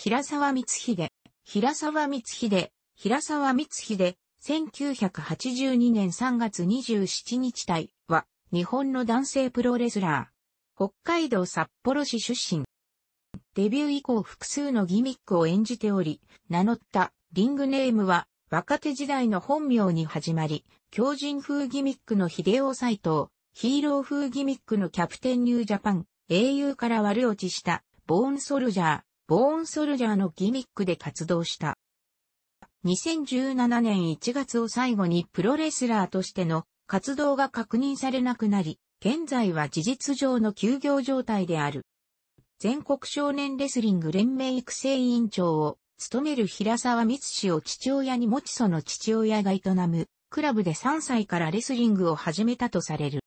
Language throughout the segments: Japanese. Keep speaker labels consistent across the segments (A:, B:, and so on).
A: 平沢光秀、平沢光秀、平沢光秀、1982年3月27日体は、日本の男性プロレスラー。北海道札幌市出身。デビュー以降複数のギミックを演じており、名乗ったリングネームは若手時代の本名に始まり、強人風ギミックの秀夫斎藤、ヒーロー風ギミックのキャプテンニュージャパン、英雄から悪落ちしたボーンソルジャー、ボーンソルジャーのギミックで活動した。2017年1月を最後にプロレスラーとしての活動が確認されなくなり、現在は事実上の休業状態である。全国少年レスリング連盟育成委員長を務める平沢光氏を父親に持ちその父親が営む、クラブで3歳からレスリングを始めたとされる。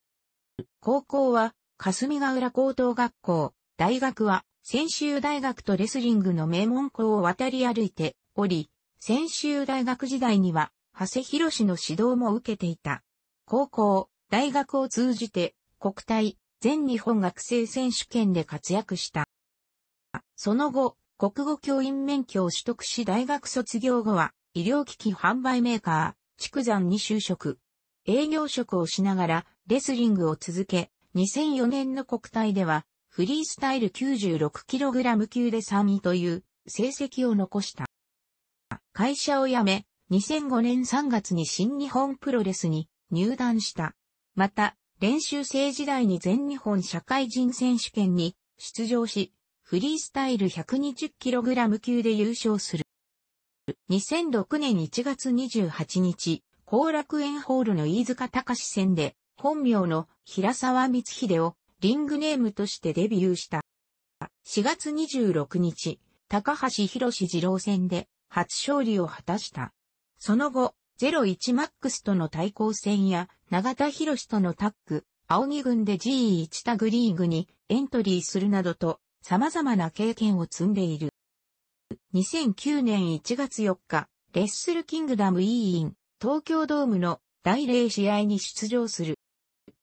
A: 高校は、霞ヶ浦高等学校、大学は、専修大学とレスリングの名門校を渡り歩いており、専修大学時代には、長谷博士の指導も受けていた。高校、大学を通じて、国体、全日本学生選手権で活躍した。その後、国語教員免許を取得し大学卒業後は、医療機器販売メーカー、畜山に就職。営業職をしながら、レスリングを続け、2004年の国体では、フリースタイル 96kg 級で3位という成績を残した。会社を辞め、2005年3月に新日本プロレスに入団した。また、練習生時代に全日本社会人選手権に出場し、フリースタイル 120kg 級で優勝する。2006年1月28日、後楽園ホールの飯塚隆戦で、本名の平沢光秀をリングネームとしてデビューした。4月26日、高橋博士二郎戦で初勝利を果たした。その後、01マックスとの対抗戦や、永田博士とのタッグ、青木軍で G1 タグリーグにエントリーするなどと、様々な経験を積んでいる。2009年1月4日、レッスルキングダム委員、東京ドームの第0試合に出場する。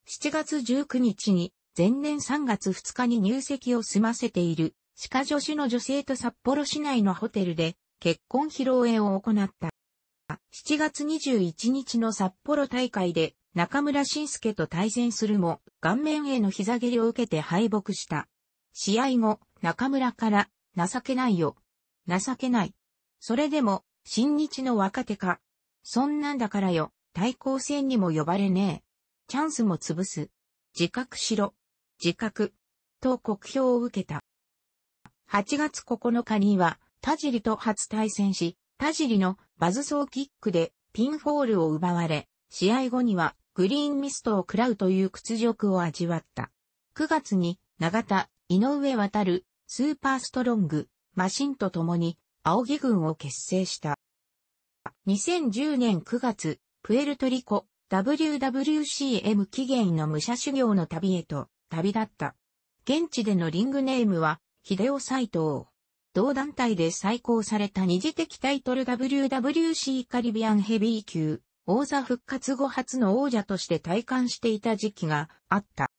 A: 7月19日に前年3月2日に入籍を済ませている、歯科助手の女性と札幌市内のホテルで結婚披露宴を行った。7月21日の札幌大会で中村晋介と対戦するも、顔面への膝蹴りを受けて敗北した。試合後、中村から、情けないよ。情けない。それでも、新日の若手か。そんなんだからよ、対抗戦にも呼ばれねえ。チャンスも潰す。自覚しろ。自覚、と国評を受けた。8月9日には、田尻と初対戦し、田尻のバズソーキックでピンフォールを奪われ、試合後にはグリーンミストを食らうという屈辱を味わった。9月に永田、井上渡る、スーパーストロング、マシンと共に青木軍を結成した。2010年9月、プエルトリコ、WWCM 期限の武者修行の旅へと旅立った。現地でのリングネームは、秀夫ト藤。同団体で再興された二次的タイトル WWC カリビアンヘビー級、王座復活後初の王者として体感していた時期があった。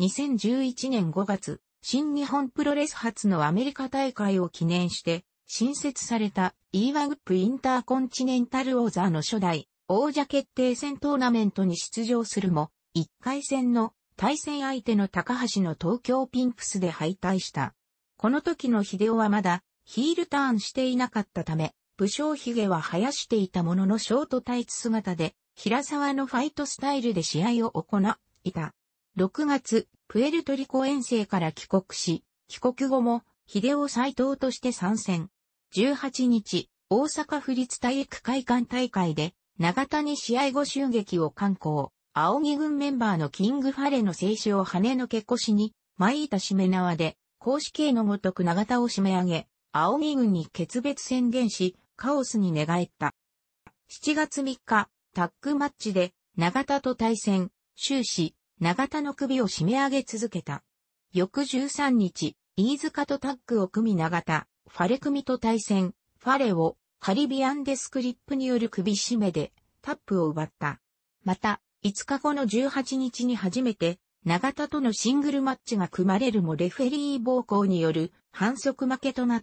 A: 2011年5月、新日本プロレス初のアメリカ大会を記念して、新設された e ワグップインターコンチネンタル王座の初代王者決定戦トーナメントに出場するも、1回戦の対戦相手の高橋の東京ピンクスで敗退した。この時の秀夫はまだヒールターンしていなかったため、武将髭は生やしていたもののショートタイツ姿で、平沢のファイトスタイルで試合を行いた。6月、プエルトリコ遠征から帰国し、帰国後も、秀夫斎藤として参戦。18日、大阪府立体育会館大会で、長谷試合後襲撃を観光。青木軍メンバーのキングファレの静止を羽のけ越しに、舞いた締め縄で、公式形のごとく長田を締め上げ、青木軍に決別宣言し、カオスに寝返った。7月3日、タッグマッチで、長田と対戦、終始、長田の首を締め上げ続けた。翌13日、飯塚とタッグを組み長田、ファレ組と対戦、ファレを、カリビアンデスクリップによる首締めで、タップを奪った。また、5日後の18日に初めて、永田とのシングルマッチが組まれるもレフェリー暴行による反則負けとなっ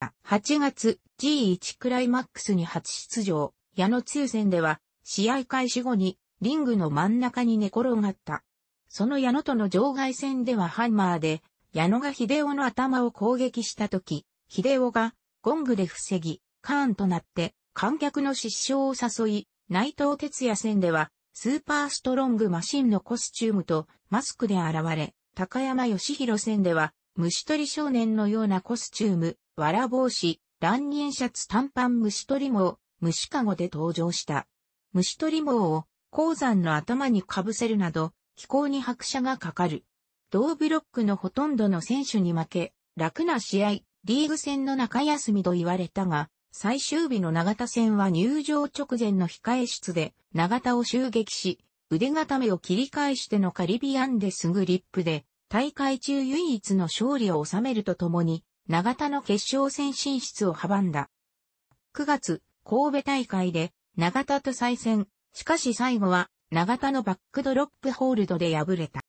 A: た。8月 G1 クライマックスに初出場、矢野通戦では、試合開始後にリングの真ん中に寝転がった。その矢野との場外戦ではハンマーで、矢野が秀夫の頭を攻撃した時、秀夫がゴングで防ぎ、カーンとなって観客の失笑を誘い、内藤哲也戦ではスーパーストロングマシンのコスチュームとマスクで現れ、高山義弘戦では、虫取り少年のようなコスチューム、わら帽子、乱人シャツ短パン虫取り網、虫かごで登場した。虫取り網を鉱山の頭にかぶせるなど、気候に拍車がかかる。同ブロックのほとんどの選手に負け、楽な試合、リーグ戦の中休みと言われたが、最終日の長田戦は入場直前の控え室で長田を襲撃し、腕固めを切り返してのカリビアンデスグリップで大会中唯一の勝利を収めるとともに、長田の決勝戦進出を阻んだ。9月、神戸大会で長田と再戦、しかし最後は長田のバックドロップホールドで敗れた。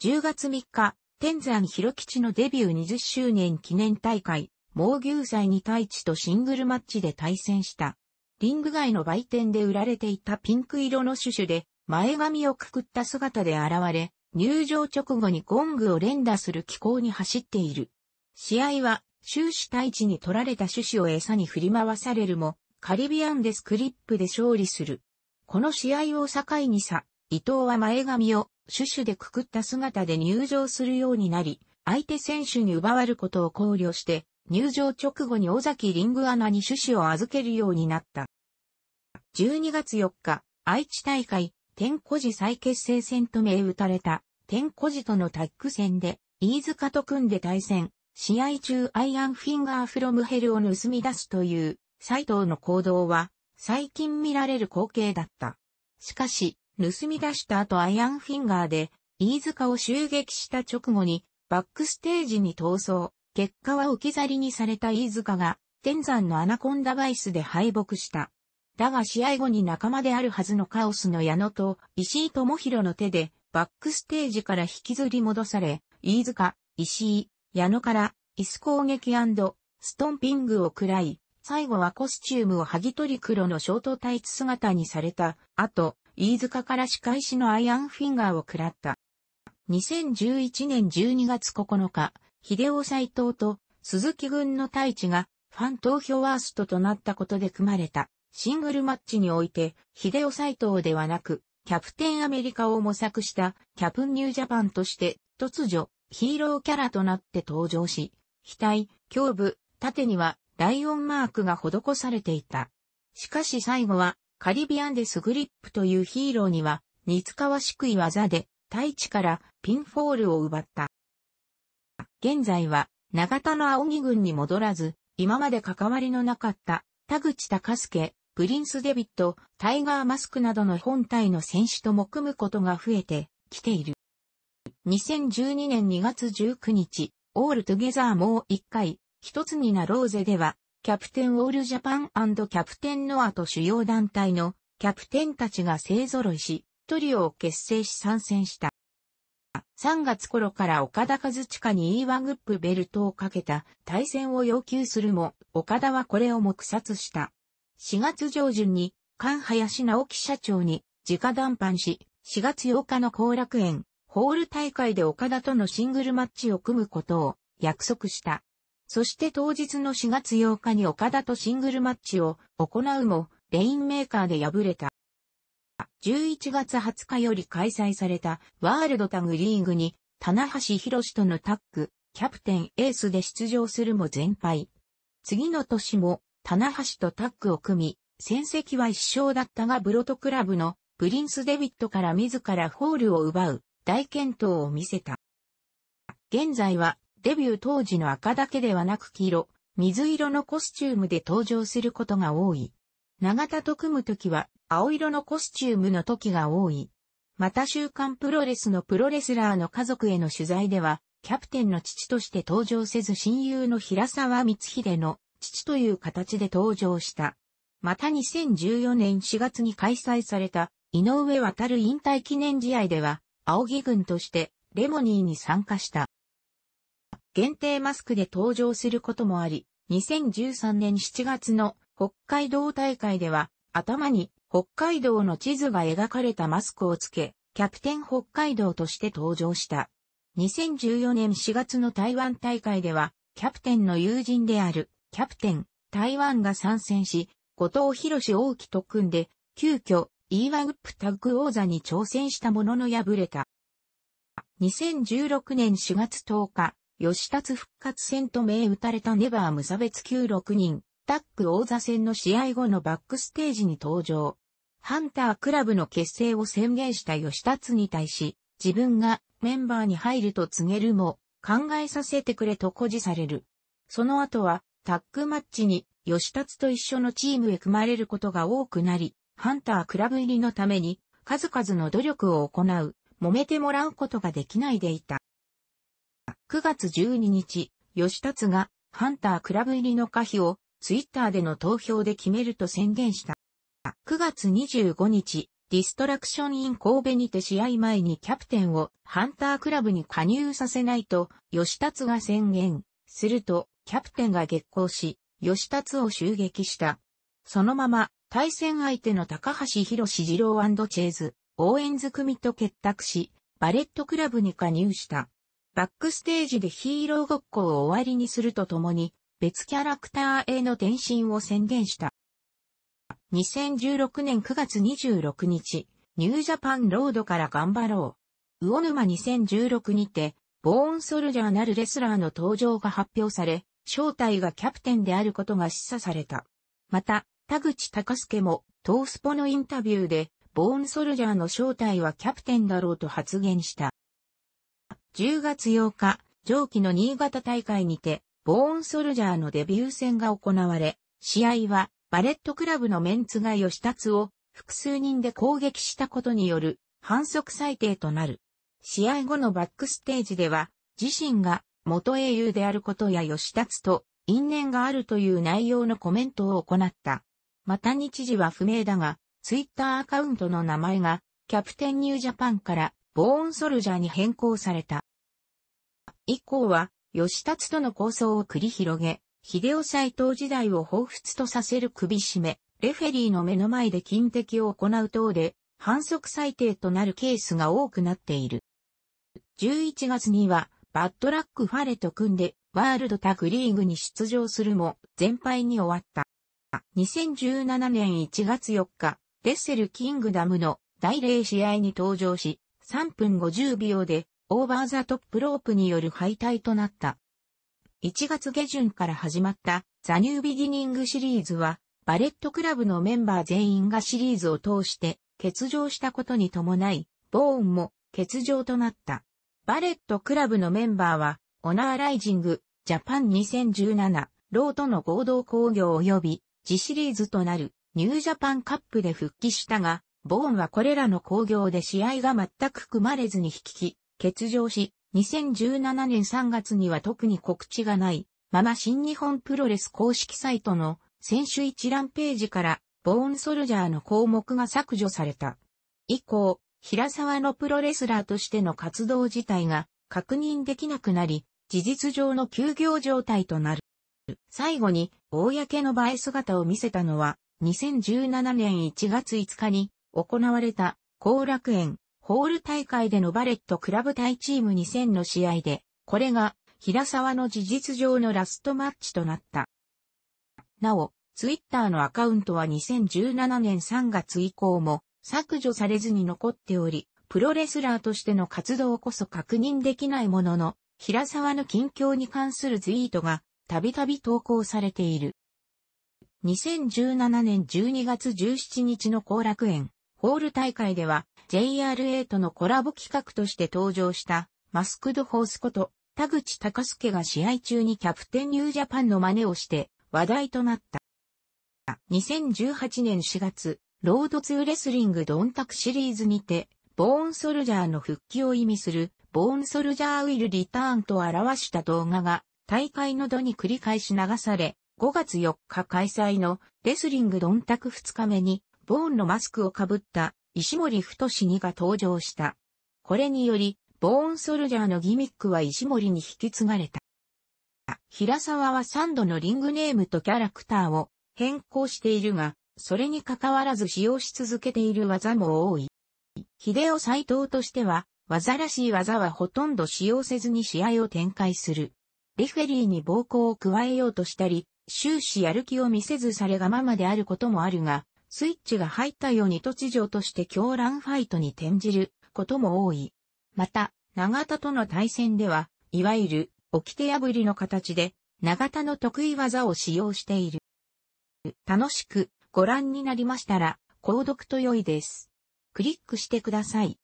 A: 10月3日、天山広吉のデビュー20周年記念大会、猛牛祭に対地とシングルマッチで対戦した。リング外の売店で売られていたピンク色のシュシュで、前髪をくくった姿で現れ、入場直後にゴングを連打する気候に走っている。試合は、終始大地に取られたシュを餌に振り回されるも、カリビアンデスクリップで勝利する。この試合を境にさ、伊藤は前髪をシュシュでくくった姿で入場するようになり、相手選手に奪われることを考慮して、入場直後に尾崎リングアナに種子を預けるようになった。12月4日、愛知大会、天古寺再結成戦と銘打たれた、天古寺とのタッグ戦で、飯塚と組んで対戦、試合中アイアンフィンガーフロムヘルを盗み出すという、斎藤の行動は、最近見られる光景だった。しかし、盗み出した後アイアンフィンガーで、飯塚を襲撃した直後に、バックステージに逃走。結果は置き去りにされた飯塚が、天山のアナコンダバイスで敗北した。だが試合後に仲間であるはずのカオスの矢野と石井智弘の手でバックステージから引きずり戻され、飯塚、石井、矢野から椅子攻撃ストンピングを喰らい、最後はコスチュームを剥ぎ取り黒のショートタイツ姿にされた後、飯塚から仕返しのアイアンフィンガーを食らった。2011年12月9日、秀夫斎藤と鈴木軍の太一がファン投票ワーストとなったことで組まれたシングルマッチにおいて、秀夫斎藤ではなく、キャプテンアメリカを模索したキャプンニュージャパンとして突如ヒーローキャラとなって登場し、額、胸部、縦にはライオンマークが施されていた。しかし最後はカリビアンデスグリップというヒーローには似つかわしくい技で大地からピンフォールを奪った。現在は長田の青木軍に戻らず、今まで関わりのなかった田口隆介、プリンス・デビット、タイガー・マスクなどの本体の選手とも組むことが増えてきている。2012年2月19日、オールトゥゲザーもう一回、一つになろうぜでは、キャプテンオールジャパンキャプテンノアと主要団体のキャプテンたちが勢揃いし、トリオを結成し参戦した。3月頃から岡田和地下に E1 ワグップベルトをかけた対戦を要求するも、岡田はこれを黙殺した。4月上旬に、菅林直樹社長に直談判し、4月8日の後楽園、ホール大会で岡田とのシングルマッチを組むことを約束した。そして当日の4月8日に岡田とシングルマッチを行うも、レインメーカーで敗れた。11月20日より開催されたワールドタグリーグに、棚橋博とのタッグ、キャプテンエースで出場するも全敗。次の年も、棚橋とタッグを組み、戦績は一勝だったがブロトクラブのプリンス・デビットから自らホールを奪う大健闘を見せた。現在はデビュー当時の赤だけではなく黄色、水色のコスチュームで登場することが多い。長田と組むときは、青色のコスチュームの時が多い。また週刊プロレスのプロレスラーの家族への取材では、キャプテンの父として登場せず親友の平沢光秀の父という形で登場した。また2014年4月に開催された井上渡る引退記念試合では、青木軍としてレモニーに参加した。限定マスクで登場することもあり、2013年7月の北海道大会では、頭に北海道の地図が描かれたマスクをつけ、キャプテン北海道として登場した。2014年4月の台湾大会では、キャプテンの友人である、キャプテン、台湾が参戦し、後藤博士大木と組んで、急遽、イーワグップタッグ王座に挑戦したものの敗れた。2016年4月10日、吉達復活戦と銘打たれたネバー無差別96人、タック王座戦の試合後のバックステージに登場。ハンタークラブの結成を宣言した吉達に対し、自分がメンバーに入ると告げるも、考えさせてくれと誇示される。その後は、タッグマッチに、吉達と一緒のチームへ組まれることが多くなり、ハンタークラブ入りのために、数々の努力を行う、揉めてもらうことができないでいた。9月12日、吉達が、ハンタークラブ入りの可否をツイッターでの投票で決めると宣言した。9月25日、ディストラクションイン神戸にて試合前にキャプテンをハンタークラブに加入させないと、吉達が宣言。すると、キャプテンが激行し、吉達を襲撃した。そのまま、対戦相手の高橋博士二郎チェーズ、応援ズ組と結託し、バレットクラブに加入した。バックステージでヒーローごっこを終わりにするとともに、別キャラクターへの転身を宣言した。2016年9月26日、ニュージャパンロードから頑張ろう。魚沼2016にて、ボーンソルジャーなるレスラーの登場が発表され、正体がキャプテンであることが示唆された。また、田口隆介も、トースポのインタビューで、ボーンソルジャーの正体はキャプテンだろうと発言した。10月8日、上記の新潟大会にて、ボーンソルジャーのデビュー戦が行われ、試合はバレットクラブのメンツが吉達を複数人で攻撃したことによる反則裁定となる。試合後のバックステージでは、自身が元英雄であることや吉達と因縁があるという内容のコメントを行った。また日時は不明だが、ツイッターアカウントの名前が、キャプテンニュージャパンから、ボーンソルジャーに変更された。以降は、吉達との構想を繰り広げ、秀夫斎藤時代を彷彿とさせる首絞め、レフェリーの目の前で金敵を行う等で、反則裁定となるケースが多くなっている。11月には、バッドラックファレと組んで、ワールドタグリーグに出場するも、全敗に終わった。2017年1月4日、デッセルキングダムの第0試合に登場し、3分50秒でオーバーザトップロープによる敗退となった。1月下旬から始まったザ・ニュービギニングシリーズは、バレットクラブのメンバー全員がシリーズを通して欠場したことに伴い、ボーンも欠場となった。バレットクラブのメンバーは、オナーライジング、ジャパン2017、ローとの合同工業及び、次シリーズとなる、ニュージャパンカップで復帰したが、ボーンはこれらの工業で試合が全く組まれずに引き、欠場し、2017年3月には特に告知がないまま新日本プロレス公式サイトの選手一覧ページからボーンソルジャーの項目が削除された。以降、平沢のプロレスラーとしての活動自体が確認できなくなり、事実上の休業状態となる。最後に、公の映え姿を見せたのは、2017年1月5日に行われた後楽園ホール大会でのバレットクラブ対チーム2000の試合で、これが平沢の事実上のラストマッチとなった。なお、ツイッターのアカウントは2017年3月以降も削除されずに残っており、プロレスラーとしての活動こそ確認できないものの、平沢の近況に関するツイートがたびたび投稿されている。2017年12月17日の後楽園、ホール大会では JRA とのコラボ企画として登場したマスクドホースこと田口隆介が試合中にキャプテンニュージャパンの真似をして話題となった。2018年4月、ロード2レスリングドンタクシリーズにて、ボーンソルジャーの復帰を意味する、ボーンソルジャーウィルリターンと表した動画が、大会の度に繰り返し流され、5月4日開催のレスリングドンタク2日目にボーンのマスクをかぶった石森太にが登場した。これにより、ボーンソルジャーのギミックは石森に引き継がれた。平沢は3度のリングネームとキャラクターを変更しているが、それに関わらず使用し続けている技も多い。秀夫斎藤としては、技らしい技はほとんど使用せずに試合を展開する。レフェリーに暴行を加えようとしたり、終始やる気を見せずされがままであることもあるが、スイッチが入ったように突如として狂乱ファイトに転じることも多い。また、長田との対戦では、いわゆる、き手破りの形で、長田の得意技を使用している。楽しくご覧になりましたら、購読と良いです。クリックしてください。